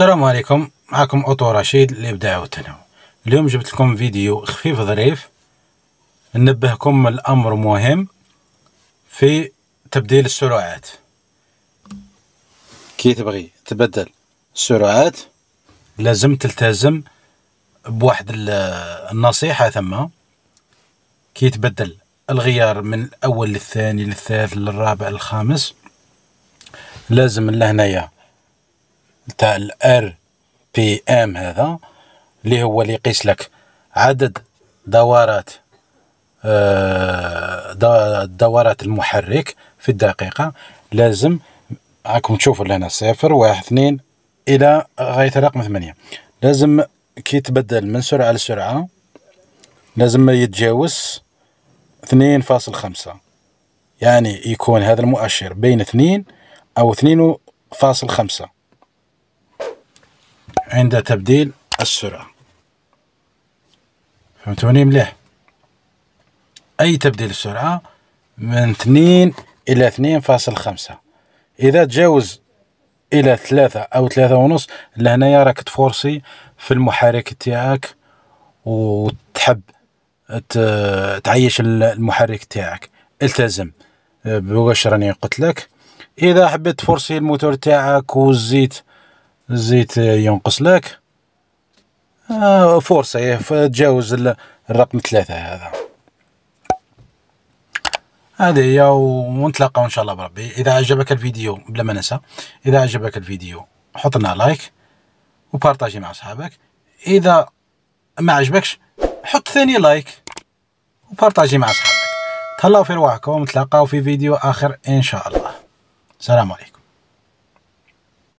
السلام عليكم معكم اوتو رشيد لإبداع والتنوع اليوم جبت لكم فيديو خفيف ظريف ننبهكم الأمر مهم في تبديل السرعات كي تبغي تبدل السرعات لازم تلتزم بواحد النصيحة ثم كي تبدل الغيار من الأول للثاني للثالث للرابع للخامس لازم لهنايا تاع الار بي ام هذا اللي هو اللي يقيس لك عدد دورات آه، دورات المحرك في الدقيقة لازم راكم تشوفوا لهنا صفر واحد اثنين إلى غاية رقم ثمانية لازم كي تبدل من سرعة لسرعة لازم ما يتجاوز اثنين فاصل خمسة يعني يكون هذا المؤشر بين اثنين أو اثنين فاصل خمسة عند تبديل السرعة فهمتوني مليح أي تبديل السرعة من اثنين إلى اثنين فاصل خمسة إذا تجاوز إلى ثلاثة أو ثلاثة ونص لهنايا راك تفورسي في المحرك تاعك وتحب تعيش المحرك تاعك التزم بواش راني قلت لك اذا حبيت تفرسي الموتور تاعك والزيت الزيت ينقص لك آه، فرصة إيه، تجاوز الرقم ثلاثة هذا هذه هي ونتلاقاو ان شاء الله بربي اذا عجبك الفيديو بلا ما ننسى اذا عجبك الفيديو حط لنا لايك وبارطاجي مع اصحابك اذا ما عجبكش حط ثاني لايك وبارطاجي مع اصحابك تهلاو في رواحكم نتلاقاو في فيديو اخر ان شاء الله سلام عليكم